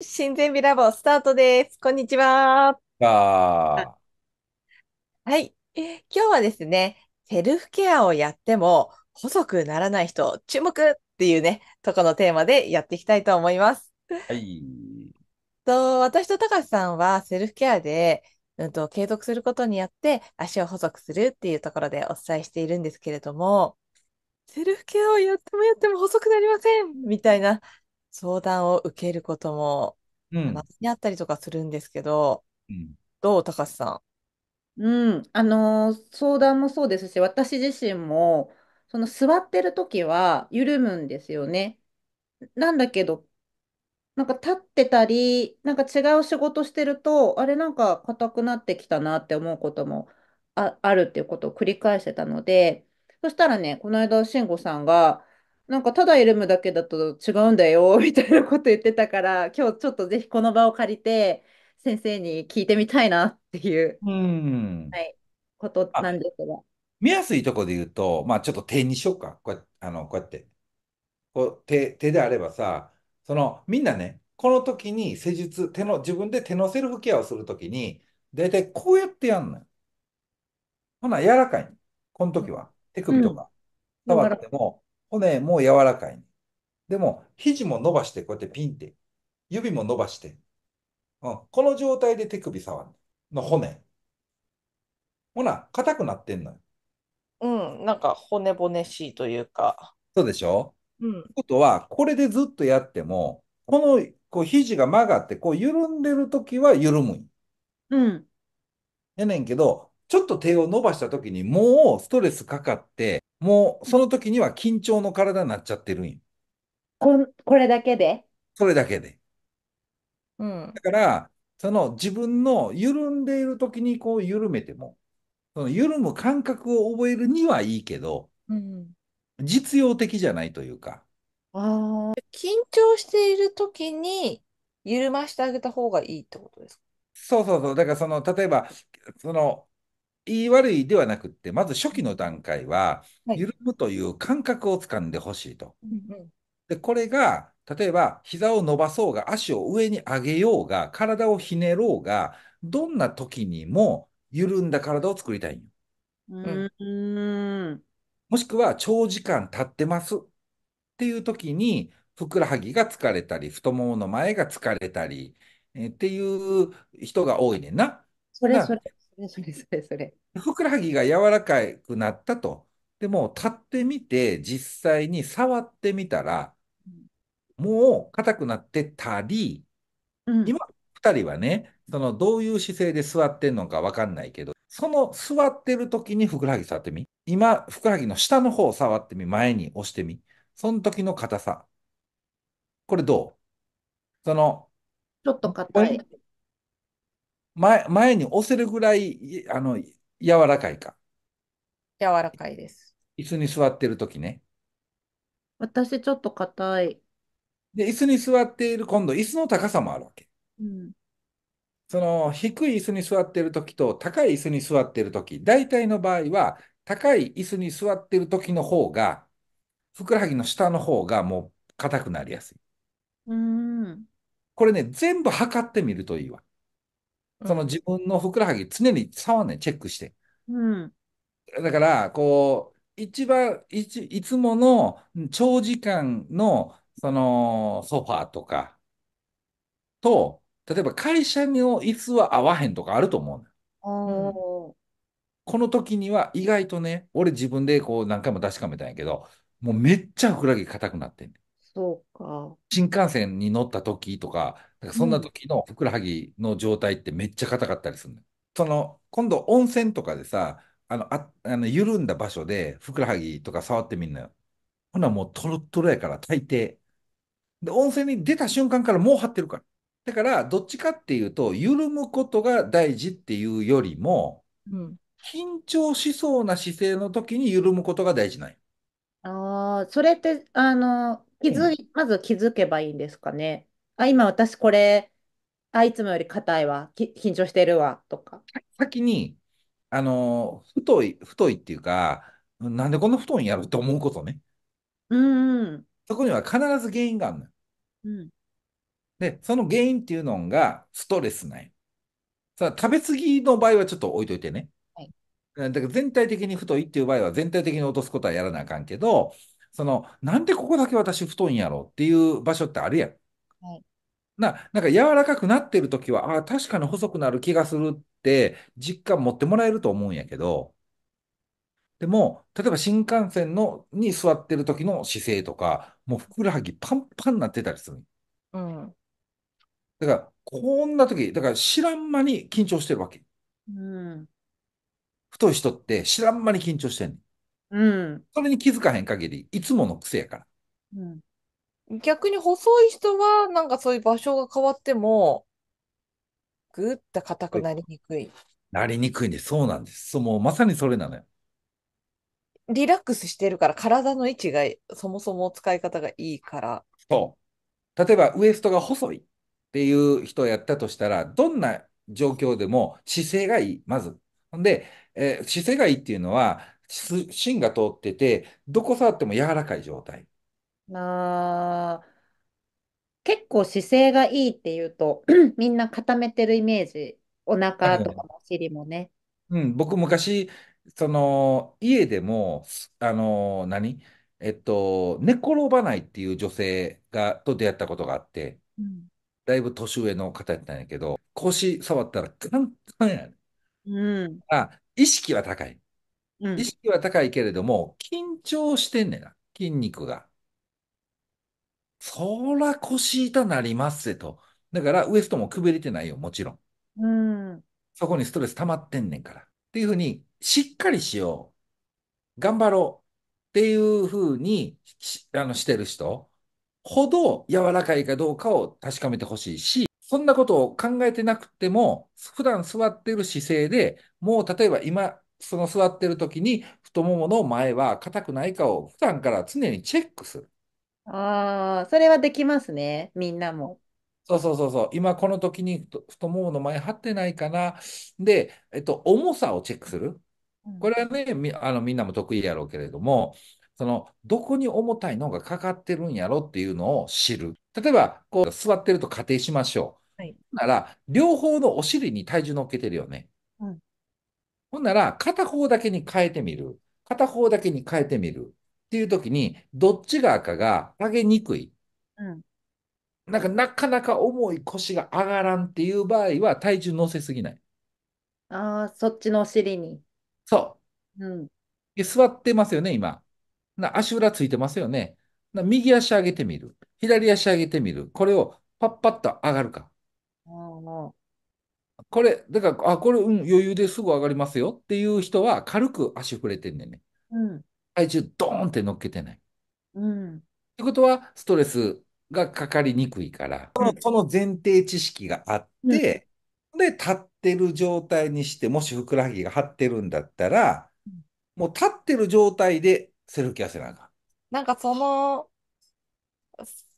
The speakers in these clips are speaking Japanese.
新善美ラボスタートです。こんにちは。あはい。今日はですね、セルフケアをやっても細くならない人、注目っていうね、とこのテーマでやっていきたいと思います。はい。と私と高橋さんはセルフケアで、うんと、継続することによって足を細くするっていうところでお伝えしているんですけれども、セルフケアをやってもやっても細くなりませんみたいな相談を受けることも、うん。にあったりとかするんですけど、うん。どう、高橋さうん、あのー相談もそうですし、私自身も、その座ってる時は緩むんですよね。なんだけど、なんか立ってたり、なんか違う仕事してると、あれなんか硬くなってきたなって思うこともあ、あるっていうことを繰り返してたので、そしたらね、この間、慎吾さんが、なんかただ緩むだけだと違うんだよ みたいなこと言ってたから今日ちょっとぜひこの場を借りて先生に聞いてみたいなっていう、うんはい、ことなんですが。見やすいとこで言うと、まあちょっと手にしようか。こうやって、あのこうやって。こう手手であればさ、そのみんなね、この時に施術、手の、自分で手のセルフケアをするときに、大体こうやってやんのよ。ほな、柔らかい。この時は。手首とか。触っても、骨も柔らかい。でも、肘も伸ばして、こうやってピンって。指も伸ばして。うん、この状態で手首触るの骨。ほな、硬くなってんのよ。うん、なんか骨骨しいというか。そうでしょうん。ことは、これでずっとやっても、このこう肘が曲がってこう緩んでるときは緩むん。うん。やねんけど、ちょっと手を伸ばしたときにもうストレスかかって、もうその時には緊張の体になっちゃってるんよ。こ、これだけでそれだけで。うん。だから、その自分の緩んでいる時にこう緩めても、その緩む感覚を覚えるにはいいけど、うん。実用的じゃないというか。ああ、緊張している時に緩ましてあげた方がいいってことですかそうそうそう。だからその、例えば、その、言い悪いではなくって、まず初期の段階は、緩むという感覚をつかんでほしいと。で、これが、例えば、膝を伸ばそうが、足を上に上げようが、体をひねろうが、どんな時にも緩んだ体を作りたいんよ。うんもしくは、長時間立ってますっていう時に、ふくらはぎが疲れたり、太ももの前が疲れたり、えっていう人が多いねんな。それそれ。それそれそれ。ふくらはぎが柔らかくなったと。でも、立ってみて、実際に触ってみたら、もう硬くなってたり、今、2人はね、そのどういう姿勢で座ってんのか分かんないけど、その座ってる時にふくらはぎ触ってみ。今、ふくらはぎの下の方を触ってみ、前に押してみ。その時の硬さ。これどうその、ちょっと硬い。前、前に押せるぐらい、あの、柔らかいか。柔らかいです。椅子に座ってるときね。私ちょっと硬い。で、椅子に座っている、今度、椅子の高さもあるわけ。うん。その、低い椅子に座ってるときと、高い椅子に座ってるとき、大体の場合は、高い椅子に座ってるときの方が、ふくらはぎの下の方がもう硬くなりやすい。うん。これね、全部測ってみるといいわ。その自分のふくらはぎ常に触んねチェックして。うん。だから、こう、一番、いち、いつもの長時間の、その、ソファーとかと、例えば会社の椅子は合わへんとかあると思うあおこの時には意外とね、俺自分でこう何回も確かめたんやけど、もうめっちゃふくらはぎ硬くなってんね。そ新幹線に乗った時とか、そんな時のふくらはぎの状態ってめっちゃ硬かったりするのその、今度温泉とかでさ、あの、あ、あの緩んだ場所でふくらはぎとか触ってみんなよ。ほなもうトロットロやから大抵。で、温泉に出た瞬間からもう張ってるから。だから、どっちかっていうと、緩むことが大事っていうよりも、うん、緊張しそうな姿勢の時に緩むことが大事なんよ。ああ、それって、あの、気づまず気づけばいいんですかね。あ、今私これ、あ、いつもより硬いわ、き、緊張してるわ、とか。先に、あの太い、太いっていうか、なんでこんな太いんやろって思うことね。うんそこには必ず原因があるのよ。うん、で、その原因っていうのがストレスなんさあ、食べ過ぎの場合はちょっと置いといてね。はいだから全体的に太いっていう場合は全体的に落とすことはやらなあかんけど、その、なんでここだけ私太いんやろっていう場所ってあるやん。はい、な、なんか柔らかくなってる時は、ああ、確かに細くなる気がするって実感持ってもらえると思うんやけど、でも、例えば新幹線のに座ってる時の姿勢とか、もうふくらはぎパンパンなってたりする。うん。だから、こんな時、だから知らん間に緊張してるわけ。うん。太い人って知らん間に緊張してんねん。うん。それに気づかへん限り、いつもの癖やから。うん。逆に細い人は、なんかそういう場所が変わっても、ぐって硬くなりにくい。なりにくいね。で、そうなんです。そう、もうまさにそれなのよ。リラックスしてるから、体の位置がそもそも使い方がいいから。そう。例えば、ウエストが細いっていう人やったとしたら、どんな状況でも姿勢がいい、まず。んで、えー姿勢がいいっていうのは、芯が通ってて、どこ触っても柔らかい状態。あ結構姿勢がいいっていうと、みんな固めてるイメージ。お腹とかもお尻もね。うん僕昔、その、家でも、あの、何えっと、寝転ばないっていう女性が、と出会ったことがあって、うん。だいぶ年上の方やったんやけど、腰触ったらカンやねうん。あ、意識は高い。意識は高いけれども、緊張してんねんな、筋肉が。そら腰痛なりますと。だからウエストもくびれてないよ、もちろん。うん。そこにストレス溜まってんねんから。っていうふうに、しっかりしよう。頑張ろう。っていうふうにしあのしてる人ほど柔らかいかどうかを確かめてほしいし、そんなことを考えてなくても、普段座ってる姿勢でもう例えば今その座ってる時に太ももの前は硬くないかを普段から常にチェックする。ああ、それはできますね、みんなも。そうそうそうそう。今この時に太太ももの前張ってないかな。で、えっと、重さをチェックする。これはね、み、あのみんなも得意やろうけれども、その、どこに重たいのがかかってるんやろっていうのを知る。例えば、こう、座ってると仮定しましょはい。なら、両方のお尻に体重乗っけてるよね。ほんなら、片方だけに変えてみる。片方だけに変えてみる。っていう時に、どっち側かが上げにくい。うん。なんか、なかなか重い腰が上がらんっていう場合は、体重乗せすぎない。ああ、そっちのお尻に。そう。うん。で座ってますよね、今。な足裏ついてますよね。な右足上げてみる。左足上げてみる。これをパッパッと上がるか。ああ。これ、だから、あ、これ、うん、余裕ですぐ上がりますよっていう人は、軽く足触れてんねんね。うん。体重、ドーンって乗っけてない。うん。ってことは、ストレスがかかりにくいから。その、その前提知識があって、うん、で、立ってる状態にして、もしふくらはぎが張ってるんだったら、うん、もう立ってる状態でセルフケアせなあかん。なんかその、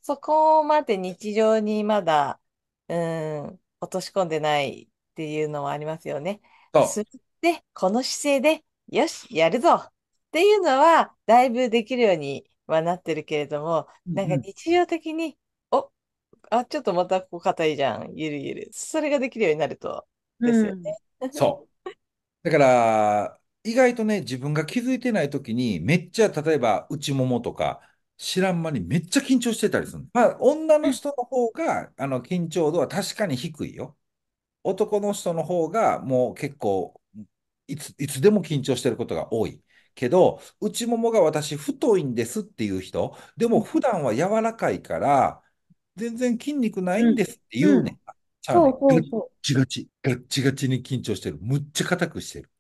そこまで日常にまだ、うん、落とし込んでないっていうのもありますよね。そう。で、この姿勢で、よし、やるぞっていうのは、だいぶできるようにはなってるけれども、なんか日常的に、うん、おあ、ちょっとまたここ硬いじゃん、ゆるゆる。それができるようになると、ですよね。うん、そう。だから、意外とね、自分が気づいてない時に、めっちゃ、例えば内ももとか、知らん間にめっちゃ緊張してたりする。まあ、女の人の方が、あの、緊張度は確かに低いよ。男の人の方がもう結構いつ、いつでも緊張してることが多い。けど、内ももが私太いんですっていう人、でも普段は柔らかいから、全然筋肉ないんですって言うね。ちゃうね。ガッチガチ、ガッチガチに緊張してる。むっちゃ硬くしてる。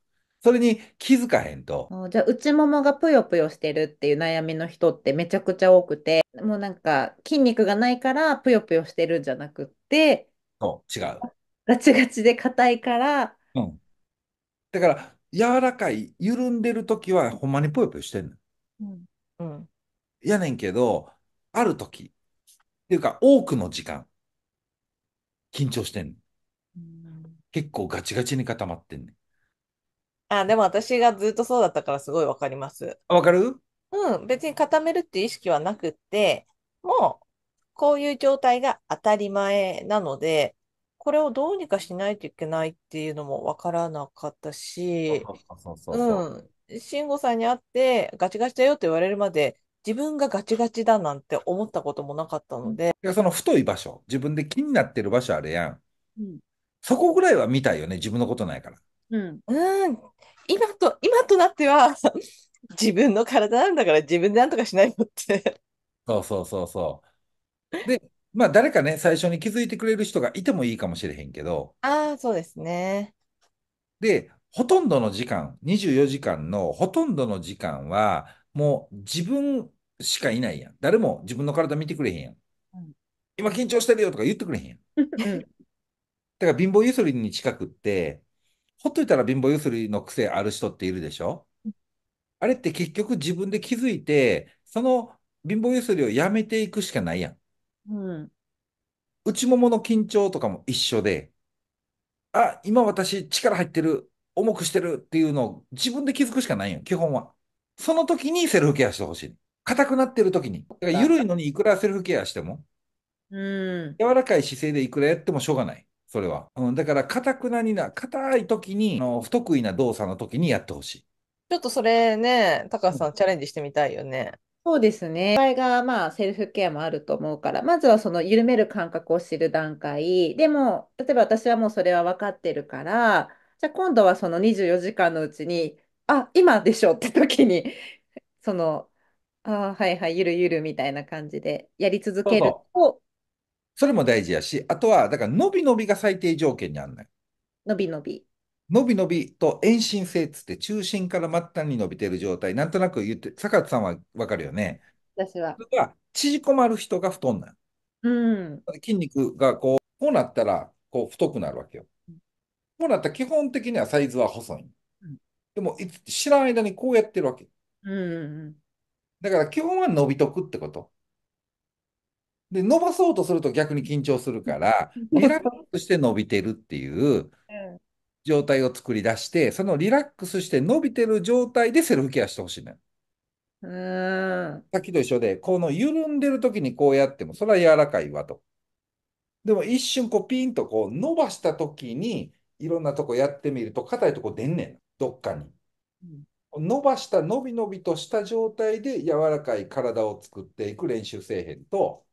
それに気づかへんと。じゃあ、内ももがぷよぷよしてるっていう悩みの人ってめちゃくちゃ多くて、もうなんか筋肉がないからぷよぷよしてるんじゃなくって、そう、違う。ガチガチで硬いから、うん。だから、柔らかい、緩んでる時は、ほんまにぽよぽよしてんの。うん。うん。やねんけど、ある時っていうか、多くの時間、緊張してんの。結構ガチガチに固まってんねあ、でも私がずっとそうだったからすごいわかります。あわかるうん、別に固めるっていう意識はなくって、もう、こういう状態が当たり前なので、これをどうにかしないといけないっていうのもわからなかったし、そうそうそうん、慎吾さんに会ってガチガチだよって言われるまで、自分がガチガチだなんて思ったこともなかったので。いやその太い場所、自分で気になってる場所あれやん。うん、そこぐらいは見たいよね、自分のことないから。うん、うん今と、今となっては 自分の体なんだから自分でなんとかしないよってそうそうそうそう。で、まあ、誰かね、最初に気づいてくれる人がいてもいいかもしれへんけど、ああ、そうですね。で、ほとんどの時間、24時間のほとんどの時間は、もう自分しかいないやん。誰も自分の体見てくれへんやん。うん今緊張してるよとか言ってくれへんやん。だから貧乏ゆすりに近くって、ほっといたら貧乏ゆすりの癖ある人っているでしょあれって結局自分で気づいて、その貧乏ゆすりをやめていくしかないやん。うん。内ももの緊張とかも一緒で、あ、今私力入ってる、重くしてるっていうのを自分で気づくしかないよ、基本は。その時にセルフケアしてほしい。硬くなってる時に。だから緩いのにいくらセルフケアしても、うん。柔らかい姿勢でいくらやってもしょうがない。それは。うん、だから、硬くなりな、硬い時に、あの不得意な動作の時にやってほしい。ちょっとそれね、高橋さんチャレンジしてみたいよね。そうですね。これが、まあ、セルフケアもあると思うから、まずはその緩める感覚を知る段階。でも、例えば私はもうそれは分かってるから、じゃあ今度はその24時間のうちに、あ、今でしょって時に、その、あはいはい、ゆるゆるみたいな感じでやり続けると。そうそうそれも大事やし、あとは、だから、のびのびが最低条件にあんのよ。のびのび。伸び伸びと遠心性っつって中心から末端に伸びてる状態。なんとなく言って、坂田さんはわかるよね。私は。それが縮こまる人が太んなうん。筋肉がこう、こうなったらこう太くなるわけよ。こうなったら基本的にはサイズは細い。うん、でも知らん間にこうやってるわけ。うん。だから基本は伸びとくってこと。で、伸ばそうとすると逆に緊張するから、リラックスして伸びてるっていう、状態を作り出して、そのリラックスして伸びてる状態でセルフケアしてほしいのよ。さっきと一緒で、この緩んでる時にこうやっても、それは柔らかいわと。でも一瞬こうピンとこう伸ばした時に、いろんなとこやってみると、硬いとこ出んねん。どっかに。伸ばした、伸び伸びとした状態で柔らかい体を作っていく練習せえへんと、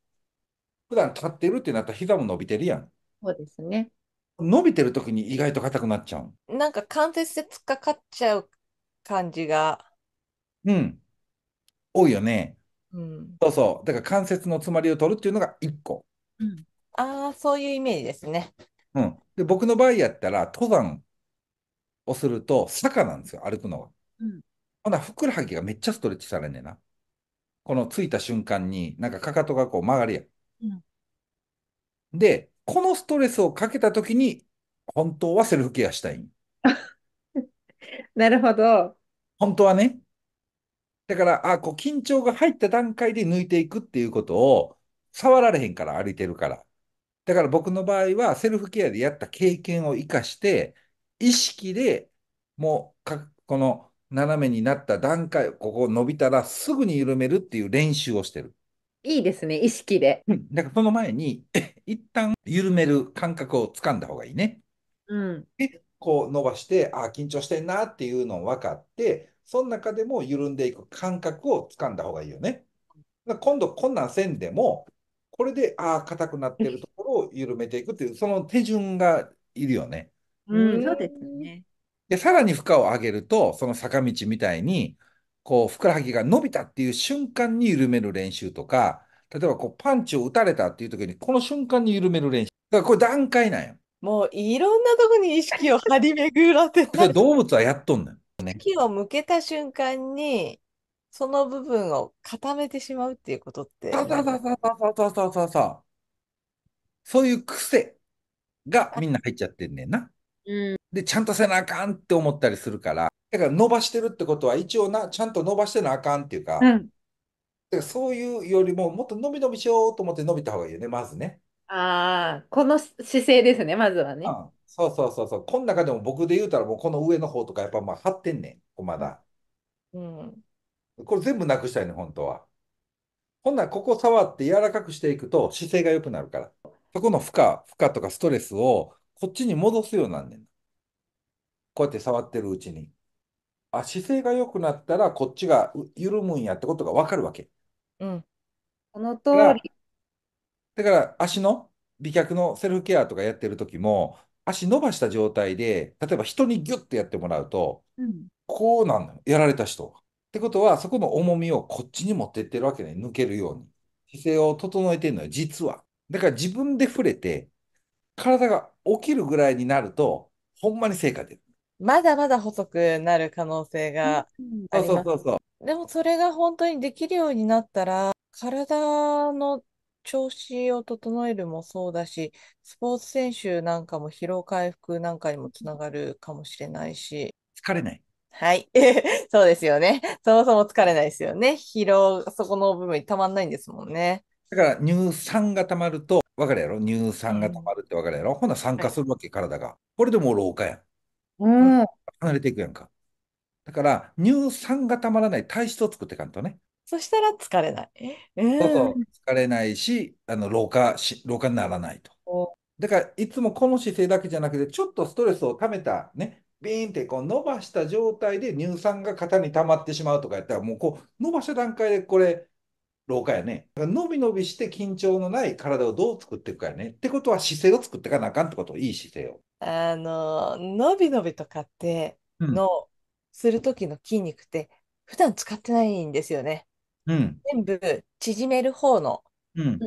普段立ってるってなったら膝も伸びてるやん。そうですね。伸びてる時に意外と硬くなっちゃう。なんか関節で突っかかっちゃう感じが。うん。多いよね。うん。そうそう。だから関節の詰まりを取るっていうのが1個。うん、ああ、そういうイメージですね。うん。で、僕の場合やったら、登山をすると坂なんですよ、歩くのは。うん。ほな、ふくらはぎがめっちゃストレッチされんねんな。このついた瞬間に、なんかかかとがこう曲がるやん。うん、で、このストレスをかけたときに、本当はセルフケアしたい。なるほど。本当はね。だから、あ、こう、緊張が入った段階で抜いていくっていうことを、触られへんから、歩いてるから。だから僕の場合は、セルフケアでやった経験を活かして、意識でもうか、この斜めになった段階、ここ伸びたらすぐに緩めるっていう練習をしてる。いいですね、意識で。うん、だからその前に、一旦緩める感覚をつかんだ方がいいね。うん。で、こう伸ばして、ああ、緊張してんなっていうのを分かって、その中でも緩んでいく感覚をつかんだ方がいいよね。今度、こんなんせんでも、これで、ああ、硬くなってるところを緩めていくっていう、その手順がいるよね。うん、そうですね。で、さらに負荷を上げると、その坂道みたいに、こう、ふくらはぎが伸びたっていう瞬間に緩める練習とか、例えばこう、パンチを打たれたっていう時に、この瞬間に緩める練習。だからこれ段階なんや。もういろんなとこに意識を張り巡らせて。動物はやっとんのよ。ね、意識を向けた瞬間に、その部分を固めてしまうっていうことって。そうそうそうそうそうそうそう。そういう癖がみんな入っちゃってんねんな。で、ちゃんとせなあかんって思ったりするから、だから伸ばしてるってことは、一応な、ちゃんと伸ばしてなあかんっていうか、うん、だそういうよりも、もっと伸び伸びしようと思って伸びた方がいいよね、まずね。ああ、この姿勢ですね、まずはね。うん、そうそうそうそう。この中でも僕で言うたら、もうこの上の方とか、やっぱまあ張ってんねん、まだ。うん。これ全部なくしたいね、本当は。ほんなら、ここ触って柔らかくしていくと姿勢が良くなるから。そこの負荷、負荷とかストレスをこっちに戻すようになんねん。こうやって触ってるうちに。あ、姿勢が良くなったら、こっちが緩むんやってことが分かるわけ。うん。その通だから、り。だから足の美脚のセルフケアとかやってる時も、足伸ばした状態で、例えば人にギュッてやってもらうと、うん。こうなんのよ、やられた人ってことは、そこの重みをこっちに持ってってるわけね、抜けるように。姿勢を整えてるのよ、実は。だから自分で触れて、体が起きるぐらいになると、ほんまに成果出る。まだまだ細くなる可能性があります。そうそうそうでもそれが本当にできるようになったら、体の調子を整えるもそうだし、スポーツ選手なんかも疲労回復なんかにもつながるかもしれないし。疲れない。はい。そうですよね。そもそも疲れないですよね。疲労、そこの部分にたまんないんですもんね。だから乳酸がたまると、わかるやろ乳酸が溜まるってわかるやろ、うん、ほな酸化するわけ、体が。これでもう老化やん。うん。離れていくやんか。だから、乳酸がたまらない体質を作っていかんとね。そしたら疲れない。えそうそう疲れないし、あの老化し、老化にならないと。だから、いつもこの姿勢だけじゃなくて、ちょっとストレスをためた、ね、ビーンってこう伸ばした状態で乳酸が肩に溜まってしまうとかやったら、もうこう、伸ばした段階でこれ、老化やね。伸び伸びして緊張のない体をどう作っていくかやね。ってことは姿勢を作っていかなあかんってこと、いい姿勢を。あの、伸び伸びとかっての、うん、する時の筋肉って普段使ってないんですよね。うん、全部縮める方の、うん、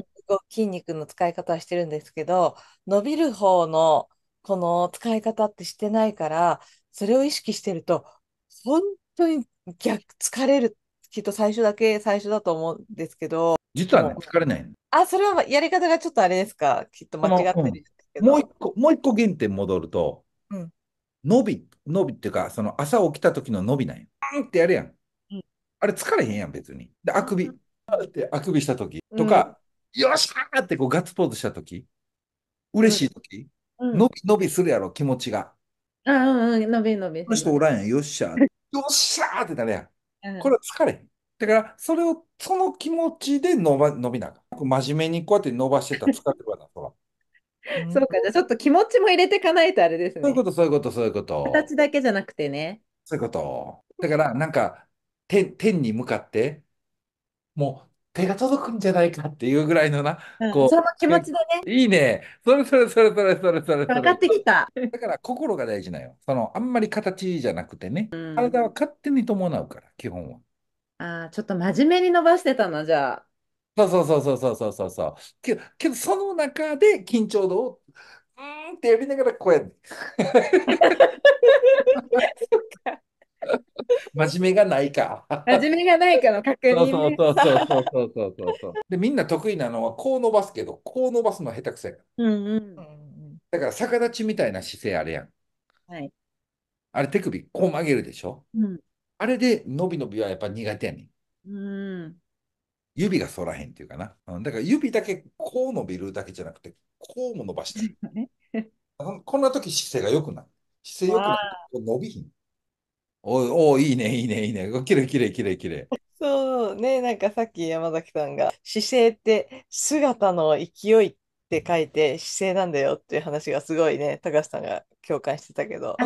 筋肉の使い方はしてるんですけど、伸びる方のこの使い方ってしてないから、それを意識してると、本当に逆疲れるきっと最初だけ最初だと思うんですけど。実はね、疲れない。あ、それはやり方がちょっとあれですか。きっと間違ってるんですけど。もう一、個、もう一個原点戻ると、うん、伸び、伸びっていうか、その朝起きた時の伸びなんや。んってやるやん。うん、あれ疲れへんやん、別に。で、あくび、うん、ってあくびした時とか、よっしゃーってこうガッツポーズした時、嬉しい時、うん、伸び伸びするやろ、気持ちが。うんうん、伸び伸び。この人おらんやん、よっしゃー。よっしゃーってなるやん。これは疲れへん。だから、それを、その気持ちで伸ば、伸びなあ真面目にこうやって伸ばしてたら疲れてな、そら。そうか、じゃちょっと気持ちも入れていかないとあれですね。そういうこと、そういうこと、そういうこと。形だけじゃなくてね。そういうこと。だから、なんか、天、天に向かって、もう手が届くんじゃないかっていうぐらいのな、こう。その気持ちでね。いいね。それそれそれそれそれそれそ分かってきた。だから心が大事なよ。その、あんまり形じゃなくてね。うん体は勝手に伴うから、基本は。ああ、ちょっと真面目に伸ばしてたの、じゃあ。そうそうそうそうそうそうそう。けど、けどその中で緊張度を、うーんってやりながらこうやって。真面目がないか。真面目がないかの確認、ね、そうそうそうそうそうそうそう。で、みんな得意なのはこう伸ばすけど、こう伸ばすの下手くそや。うんうん。だから逆立ちみたいな姿勢あれやん。はい。あれ手首こう曲げるでしょ。うん。あれで伸び伸びはやっぱ苦手やねん。うん。指が反らへんっていうかな。うん、だから指だけこう伸びるだけじゃなくて、こうも伸ばして。こんな時姿勢がよくなる。姿勢よくなると伸びひん。おおいいねいいねいいねきれいきれいきれいきれいそうねなんかさっき山崎さんが姿勢って姿の勢いって書いて姿勢なんだよっていう話がすごいね高橋さんが共感してたけど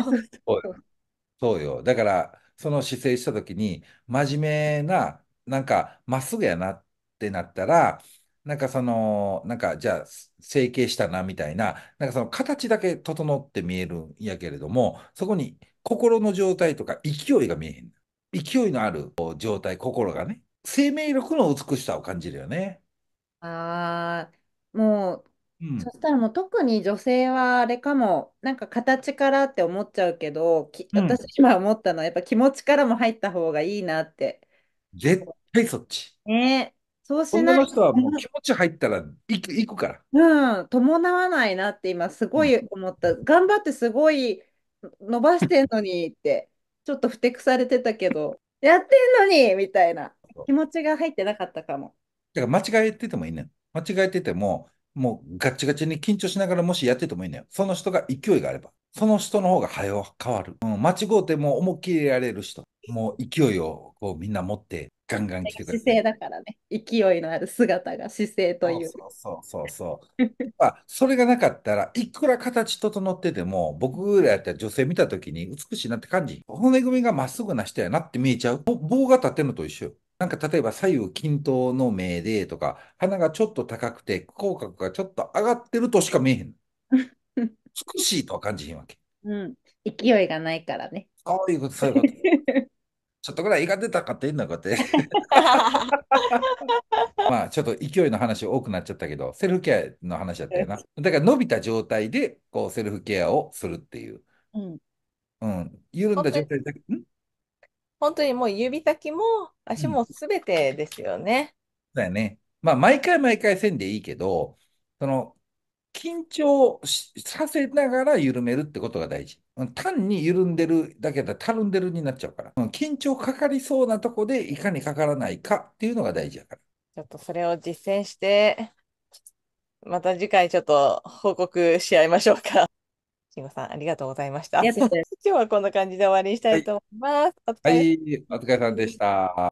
そうよだからその姿勢した時に真面目ななんかまっすぐやなってなったらなんかその、なんかじゃあ整形したなみたいな、なんかその形だけ整って見えるんやけれども、そこに心の状態とか勢いが見えへん。勢いのある状態、心がね、生命力の美しさを感じるよね。ああ、もう、うん、そしたらもう特に女性はあれかも、なんか形からって思っちゃうけど、き私今思ったのはやっぱ気持ちからも入った方がいいなって。絶対そっち。ねそうしないの人はもう気持ち入ったら行くくから。うん、伴わないなって今すごい思った。頑張ってすごい伸ばしてんのにって、ちょっとふてくされてたけど、やってんのにみたいな気持ちが入ってなかったかも。だから間違えててもいいね間違えてても、もうガチガチに緊張しながらもしやっててもいいのよ。その人が勢いがあれば。その人の方が早変わる。うん、間違うても思いっきりやれる人。もう勢いをこうみんな持ってガンガン来てくれる。姿勢だからね。勢いのある姿が姿勢という。そうそうそうそう。ま あ、それがなかったらいくら形整ってても、僕らやったら女性見た時に美しいなって感じ。骨組みがまっすぐな人やなって見えちゃう。棒が立ってるのと一緒よ。なんか例えば左右均等の目でとか、鼻がちょっと高くて、口角がちょっと上がってるとしか見えへん。美しいとは感じへんわけ。うん。勢いがないからね。そういうこと、そういうこと。ちょっとぐらいが出たかっていいのかって。まあちょっと勢いの話多くなっちゃったけど、セルフケアの話だったよな。だから伸びた状態でこうセルフケアをするっていう。うん。うん、緩んだ状態だけ。本当にもう指先も足もすべてですよね、うん。だよね。まあ毎回毎回せんでいいけど、その緊張させながら緩めるってことが大事。単に緩んでるだけだたるんでるになっちゃうから、緊張かかりそうなとこでいかにかからないかっていうのが大事だから。ちょっとそれを実践して、また次回ちょっと報告し合いましょうか。慎吾さん、ありがとうございました。今日はこんな感じで終わりにしたいと思います。はい、お疲れ、はい、さんでした。